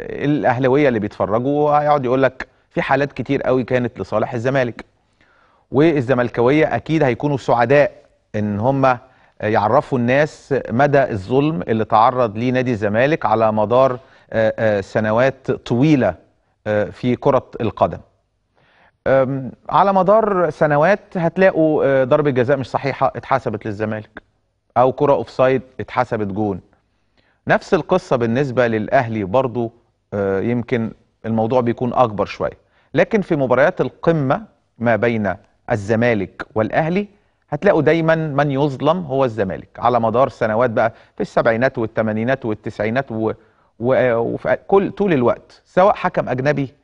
الاهلاويه اللي بيتفرجوا هيقعد يقول لك في حالات كتير قوي كانت لصالح الزمالك والزملكاويه اكيد هيكونوا سعداء ان هم يعرفوا الناس مدى الظلم اللي تعرض ليه نادي الزمالك على مدار آه، آه، سنوات طويله آه، في كره القدم على مدار سنوات هتلاقوا ضربة جزاء مش صحيحة اتحسبت للزمالك أو كرة أوفسايد اتحسبت جون نفس القصة بالنسبة للأهلي برضو آه، يمكن الموضوع بيكون اكبر شويه لكن في مباريات القمه ما بين الزمالك والاهلي هتلاقوا دايما من يظلم هو الزمالك على مدار سنوات بقى في السبعينات والثمانينات والتسعينات و... و... وفي كل طول الوقت سواء حكم اجنبي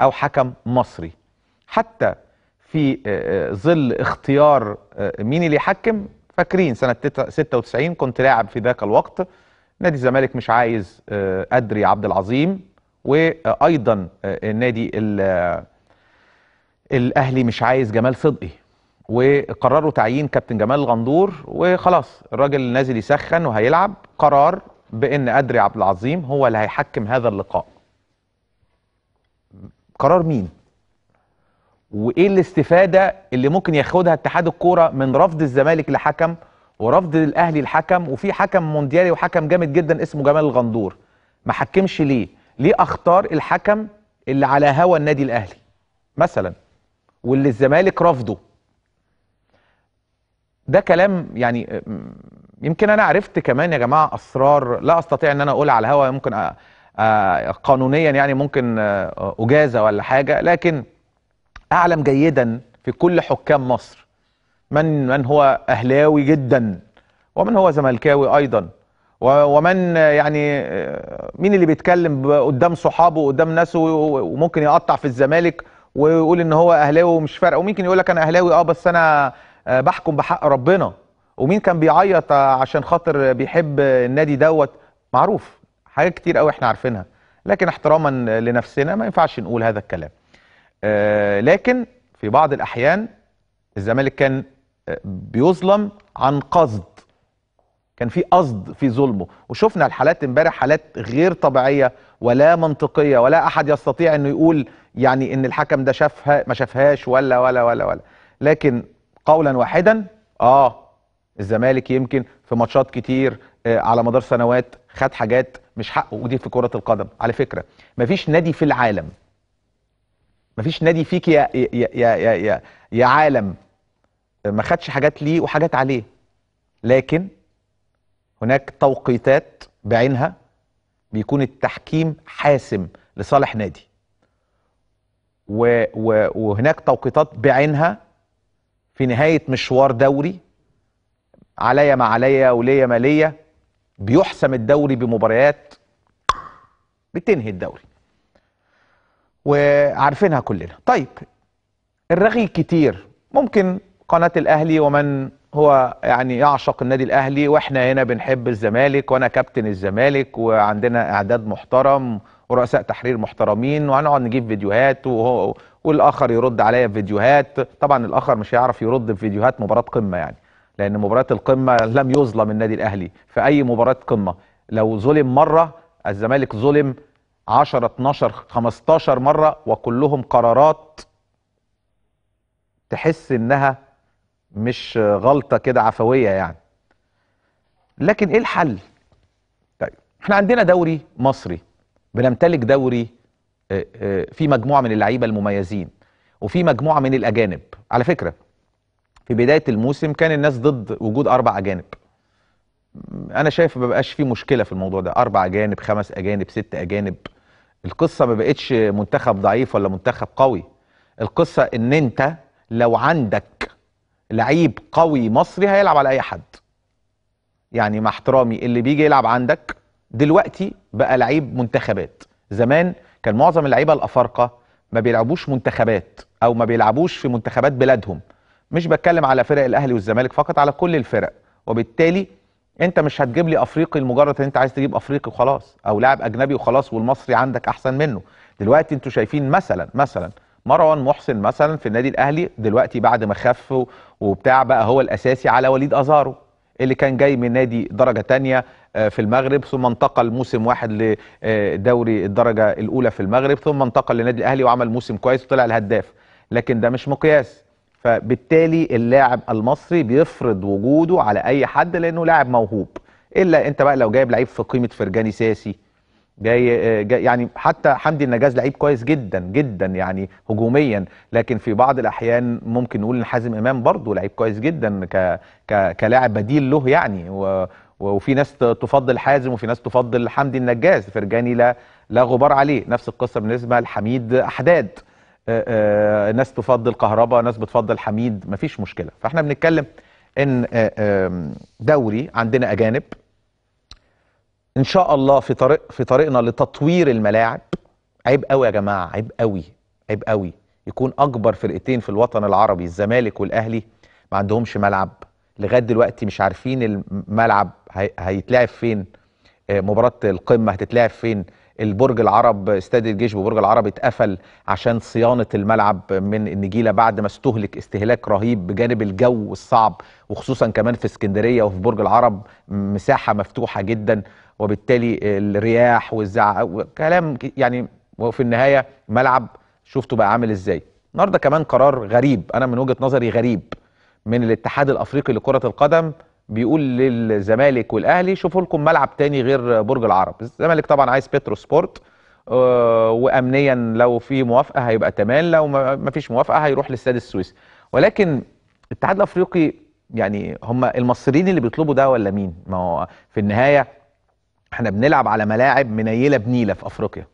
او حكم مصري حتى في آه، آه، ظل اختيار مين اللي يحكم فاكرين سنه 96 كنت لاعب في ذاك الوقت نادي الزمالك مش عايز ادري عبد العظيم وايضا آه، النادي آه، الاهلي مش عايز جمال صدقي وقرروا تعيين كابتن جمال الغندور وخلاص الراجل نازل يسخن وهيلعب قرار بان ادري عبد العظيم هو اللي هيحكم هذا اللقاء قرار مين وايه الاستفاده اللي ممكن ياخدها اتحاد الكوره من رفض الزمالك لحكم ورفض الاهلي لحكم وفي حكم مونديالي وحكم جامد جدا اسمه جمال الغندور ما حكمش ليه ليه اختار الحكم اللي على هوى النادي الاهلي مثلا واللي الزمالك رافضه ده كلام يعني يمكن انا عرفت كمان يا جماعه اسرار لا استطيع ان انا اقول على الهوا ممكن قانونيا يعني ممكن اجازه ولا حاجه لكن اعلم جيدا في كل حكام مصر من من هو اهلاوي جدا ومن هو زملكاوي ايضا ومن يعني مين اللي بيتكلم قدام صحابه وقدام ناسه وممكن يقطع في الزمالك ويقول ان هو اهلاوي ومش فارقه وممكن يقول لك انا اهلاوي اه بس انا آه، بحكم بحق ربنا ومين كان بيعيط آه، عشان خاطر بيحب النادي دوت معروف حاجات كتير قوي احنا عارفينها لكن احتراما لنفسنا ما ينفعش نقول هذا الكلام آه، لكن في بعض الاحيان الزمالك كان بيظلم عن قصد كان في قصد في ظلمه وشفنا الحالات امبارح حالات غير طبيعيه ولا منطقيه ولا احد يستطيع انه يقول يعني ان الحكم ده شافها ما شافهاش ولا ولا ولا ولا لكن قولا واحدا اه الزمالك يمكن في ماتشات كتير آه على مدار سنوات خد حاجات مش حقه ودي في كره القدم على فكره مفيش نادي في العالم مفيش نادي فيك يا يا يا يا, يا, يا عالم ما خدش حاجات ليه وحاجات عليه لكن هناك توقيتات بعينها بيكون التحكيم حاسم لصالح نادي و و وهناك توقيتات بعينها في نهاية مشوار دوري عليا ما عليا وليا ما ليا بيحسم الدوري بمباريات بتنهي الدوري وعارفينها كلنا طيب الرغي كتير ممكن قناة الأهلي ومن هو يعني يعشق النادي الاهلي واحنا هنا بنحب الزمالك وانا كابتن الزمالك وعندنا اعداد محترم ورؤساء تحرير محترمين وهنقعد نجيب فيديوهات وهو والاخر يرد عليا فيديوهات طبعا الاخر مش هيعرف يرد في فيديوهات مباراه قمه يعني لان مباراه القمه لم يظلم النادي الاهلي في اي مباراه قمه لو ظلم مره الزمالك ظلم 10 12 15 مره وكلهم قرارات تحس انها مش غلطه كده عفويه يعني لكن ايه الحل طيب احنا عندنا دوري مصري بنمتلك دوري آه، آه، في مجموعه من اللعيبه المميزين وفي مجموعه من الاجانب على فكره في بدايه الموسم كان الناس ضد وجود اربع اجانب انا شايف ما بقاش في مشكله في الموضوع ده اربع اجانب خمس اجانب ست اجانب القصه ما بقتش منتخب ضعيف ولا منتخب قوي القصه ان انت لو عندك لعيب قوي مصري هيلعب على اي حد يعني مع احترامي اللي بيجي يلعب عندك دلوقتي بقى لعيب منتخبات زمان كان معظم اللعيبه الافارقه ما بيلعبوش منتخبات او ما بيلعبوش في منتخبات بلادهم مش بتكلم على فرق الاهلي والزمالك فقط على كل الفرق وبالتالي انت مش هتجيب لي افريقي لمجرد ان انت عايز تجيب افريقي وخلاص او لاعب اجنبي وخلاص والمصري عندك احسن منه دلوقتي انتوا شايفين مثلا مثلا مروان محسن مثلا في النادي الاهلي دلوقتي بعد ما خف وبتاع بقى هو الاساسي على وليد ازارو اللي كان جاي من نادي درجه ثانيه آه، في المغرب ثم انتقل موسم واحد لدوري آه، الدرجه الاولى في المغرب ثم انتقل للنادي الاهلي وعمل موسم كويس وطلع الهداف لكن ده مش مقياس فبالتالي اللاعب المصري بيفرض وجوده على اي حد لانه لاعب موهوب الا انت بقى لو جايب لعيب في قيمه فرجاني ساسي جاي, جاي يعني حتى حمدي النجاز لعيب كويس جدا جدا يعني هجوميا لكن في بعض الاحيان ممكن نقول ان حازم امام برضه لعيب كويس جدا ك ك كلاعب بديل له يعني و وفي ناس تفضل حازم وفي ناس تفضل حمدي النجاز فرجاني لا لا غبار عليه نفس القصه بالنسبه لحميد احداد ناس تفضل كهربا ناس بتفضل حميد مفيش مشكله فاحنا بنتكلم ان دوري عندنا اجانب ان شاء الله في طريق في طريقنا لتطوير الملاعب عيب قوي يا جماعه عيب قوي عيب قوي يكون اكبر فرقتين في الوطن العربي الزمالك والاهلي ما عندهمش ملعب لغايه دلوقتي مش عارفين الملعب هيتلعب فين آه، مباراه القمه هتتلعب فين البرج العرب استاد الجيش ببرج العرب اتقفل عشان صيانه الملعب من النجيله بعد ما استهلك استهلاك رهيب بجانب الجو الصعب وخصوصا كمان في اسكندريه وفي برج العرب مساحه مفتوحه جدا وبالتالي الرياح والزعق وكلام يعني وفي النهايه ملعب شفته بقى عامل ازاي النهارده كمان قرار غريب انا من وجهه نظري غريب من الاتحاد الافريقي لكره القدم بيقول للزمالك والاهلي شوفوا لكم ملعب تاني غير برج العرب الزمالك طبعا عايز بترو سبورت آه، وامنيا لو في موافقه هيبقى تمام لو ما فيش موافقه هيروح للساد السويس ولكن الاتحاد الافريقي يعني هم المصريين اللي بيطلبوا ده ولا مين ما هو في النهايه احنا بنلعب على ملاعب منيله بنيله في افريقيا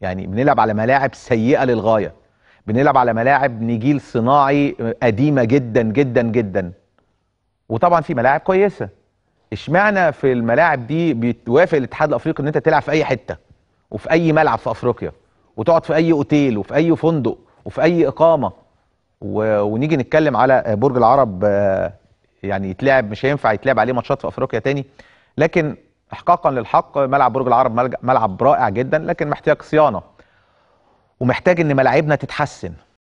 يعني بنلعب على ملاعب سيئه للغايه بنلعب على ملاعب نجيل صناعي قديمه جدا جدا جدا وطبعا في ملاعب كويسه اشمعنى في الملاعب دي بيتوافق الاتحاد الافريقي ان انت تلعب في اي حته وفي اي ملعب في افريقيا وتقعد في اي اوتيل وفي اي فندق وفي اي اقامه و... ونيجي نتكلم على برج العرب آه، يعني يتلعب مش هينفع يتلعب عليه ماتشات في افريقيا تاني لكن احقاقا للحق ملعب برج العرب ملعب رائع جدا لكن محتاج صيانه ومحتاج ان ملاعبنا تتحسن